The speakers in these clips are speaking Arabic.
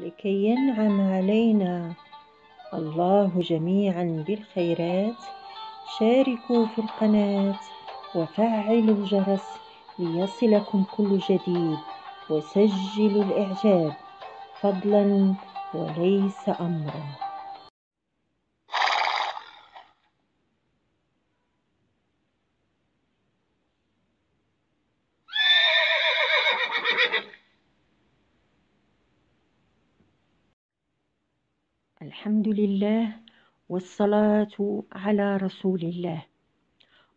لكي ينعم علينا الله جميعا بالخيرات شاركوا في القناة وفعلوا الجرس ليصلكم كل جديد وسجلوا الإعجاب فضلا وليس أمرا الحمد لله والصلاة على رسول الله.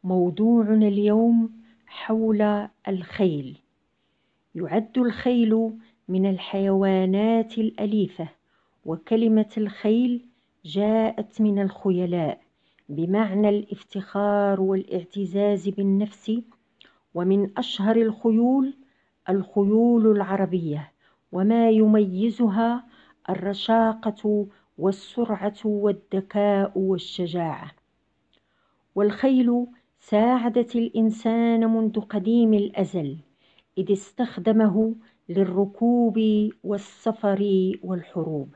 موضوعنا اليوم حول الخيل. يعد الخيل من الحيوانات الأليفة، وكلمة الخيل جاءت من الخيلاء، بمعنى الافتخار والاعتزاز بالنفس، ومن أشهر الخيول الخيول العربية، وما يميزها الرشاقة والسرعة والذكاء والشجاعة والخيل ساعدت الإنسان منذ قديم الأزل إذ استخدمه للركوب والسفر والحروب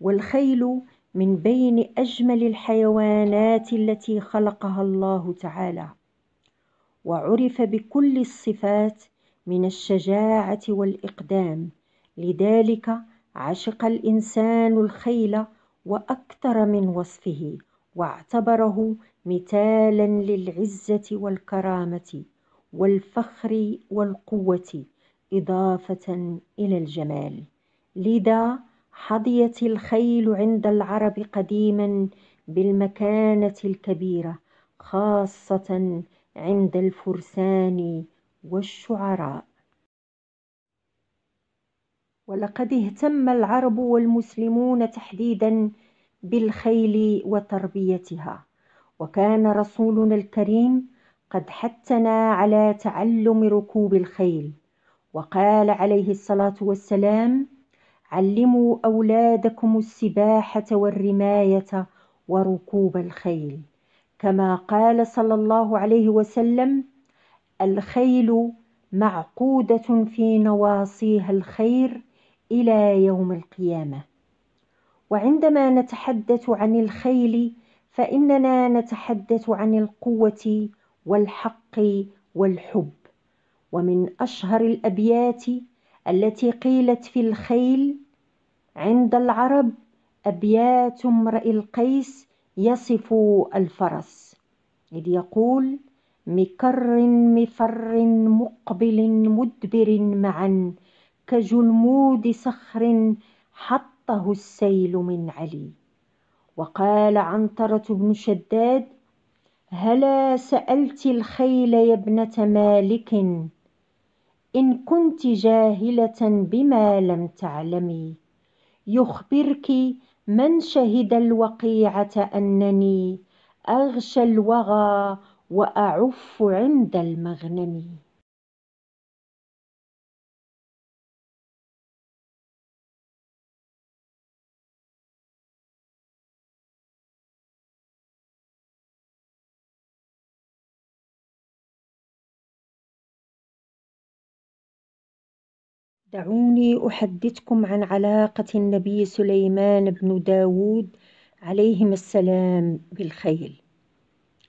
والخيل من بين أجمل الحيوانات التي خلقها الله تعالى وعرف بكل الصفات من الشجاعة والإقدام لذلك عشق الإنسان الخيل وأكثر من وصفه واعتبره مثالا للعزة والكرامة والفخر والقوة إضافة إلى الجمال لذا حظيت الخيل عند العرب قديما بالمكانة الكبيرة خاصة عند الفرسان والشعراء ولقد اهتم العرب والمسلمون تحديدا بالخيل وتربيتها وكان رسولنا الكريم قد حتنا على تعلم ركوب الخيل وقال عليه الصلاه والسلام علموا اولادكم السباحه والرمايه وركوب الخيل كما قال صلى الله عليه وسلم الخيل معقوده في نواصيها الخير إلى يوم القيامة وعندما نتحدث عن الخيل فإننا نتحدث عن القوة والحق والحب ومن أشهر الأبيات التي قيلت في الخيل عند العرب أبيات امرئ القيس يصف الفرس إذ يقول مكر مفر مقبل مدبر معا كجلمود صخر حطه السيل من علي وقال عنترة بن شداد هلا سألت الخيل يا ابنة مالك إن كنت جاهلة بما لم تعلمي يخبرك من شهد الوقيعة أنني أغشى الوغى وأعف عند المغنم دعوني أحدثكم عن علاقة النبي سليمان بن داود عليهما السلام بالخيل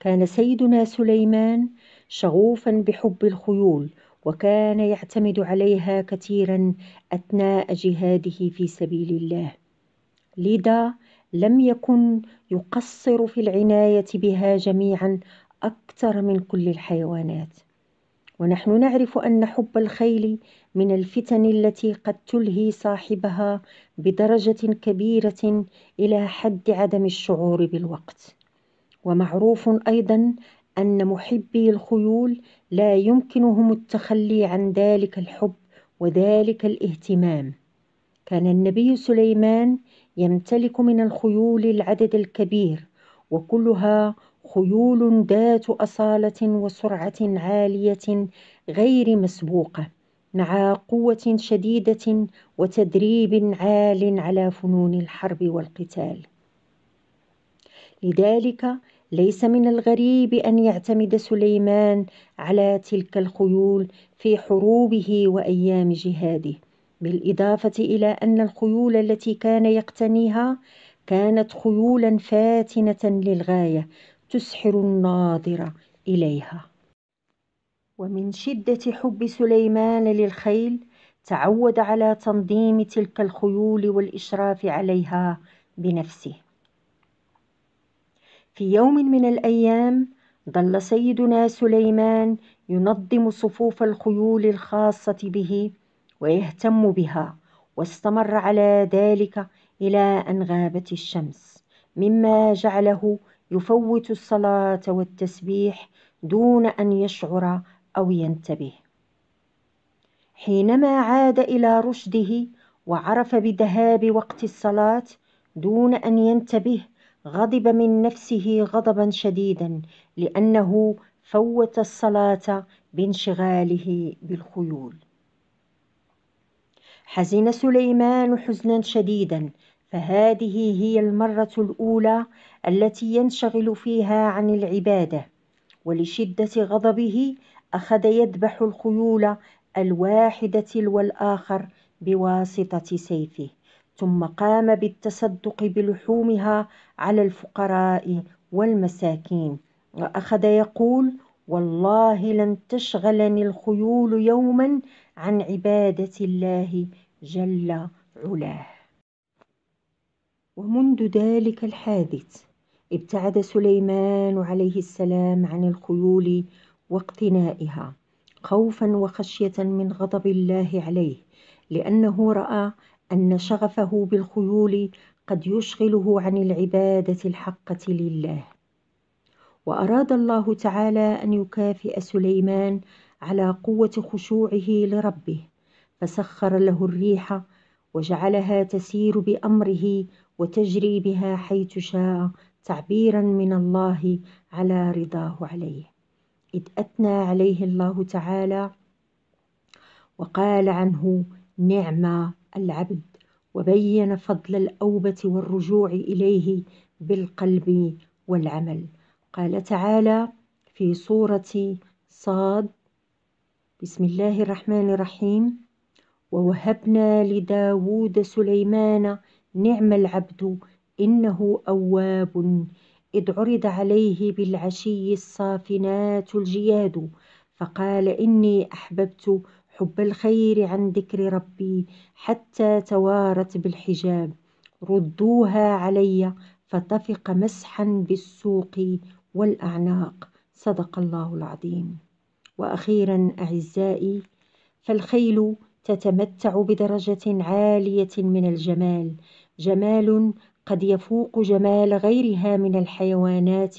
كان سيدنا سليمان شغوفا بحب الخيول وكان يعتمد عليها كثيرا أثناء جهاده في سبيل الله لذا لم يكن يقصر في العناية بها جميعا أكثر من كل الحيوانات ونحن نعرف أن حب الخيل من الفتن التي قد تلهي صاحبها بدرجة كبيرة إلى حد عدم الشعور بالوقت ومعروف أيضا أن محبي الخيول لا يمكنهم التخلي عن ذلك الحب وذلك الاهتمام كان النبي سليمان يمتلك من الخيول العدد الكبير وكلها خيول ذات أصالة وسرعة عالية غير مسبوقة مع قوة شديدة وتدريب عال على فنون الحرب والقتال لذلك ليس من الغريب أن يعتمد سليمان على تلك الخيول في حروبه وأيام جهاده بالإضافة إلى أن الخيول التي كان يقتنيها كانت خيولا فاتنة للغاية تسحر الناظر إليها ومن شدة حب سليمان للخيل تعود على تنظيم تلك الخيول والإشراف عليها بنفسه في يوم من الأيام ظل سيدنا سليمان ينظم صفوف الخيول الخاصة به ويهتم بها واستمر على ذلك إلى أن غابت الشمس مما جعله يفوت الصلاة والتسبيح دون أن يشعر أو ينتبه حينما عاد إلى رشده وعرف بذهاب وقت الصلاة دون أن ينتبه غضب من نفسه غضبا شديدا لأنه فوت الصلاة بانشغاله بالخيول حزن سليمان حزنا شديدا فهذه هي المرة الأولى التي ينشغل فيها عن العبادة ولشدة غضبه أخذ يذبح الخيول الواحدة والآخر بواسطة سيفه ثم قام بالتصدق بلحومها على الفقراء والمساكين وأخذ يقول والله لن تشغلني الخيول يوما عن عبادة الله جل علاه ومنذ ذلك الحادث ابتعد سليمان عليه السلام عن الخيول واقتنائها خوفا وخشيه من غضب الله عليه لانه راى ان شغفه بالخيول قد يشغله عن العباده الحقه لله واراد الله تعالى ان يكافئ سليمان على قوه خشوعه لربه فسخر له الريح وجعلها تسير بامره وتجري بها حيث شاء تعبيرا من الله على رضاه عليه إذ أثنى عليه الله تعالى وقال عنه نعم العبد وبين فضل الأوبة والرجوع إليه بالقلب والعمل قال تعالى في سورة صاد بسم الله الرحمن الرحيم ووهبنا لداود سليمان نعم العبد إنه أواب إذ عرض عليه بالعشي الصافنات الجياد فقال إني أحببت حب الخير عن ذكر ربي حتى توارت بالحجاب ردوها علي فطفق مسحا بالسوق والأعناق صدق الله العظيم وأخيرا أعزائي فالخيل تتمتع بدرجة عالية من الجمال جمال قد يفوق جمال غيرها من الحيوانات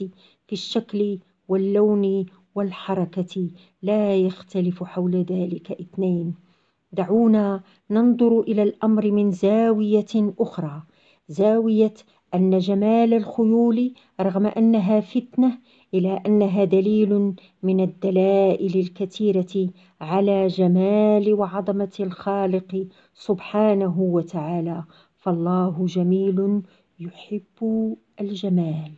في الشكل واللون والحركة لا يختلف حول ذلك اثنين دعونا ننظر إلى الأمر من زاوية أخرى زاوية أن جمال الخيول رغم أنها فتنة إلى أنها دليل من الدلائل الكثيرة على جمال وعظمة الخالق سبحانه وتعالى فالله جميل يحب الجمال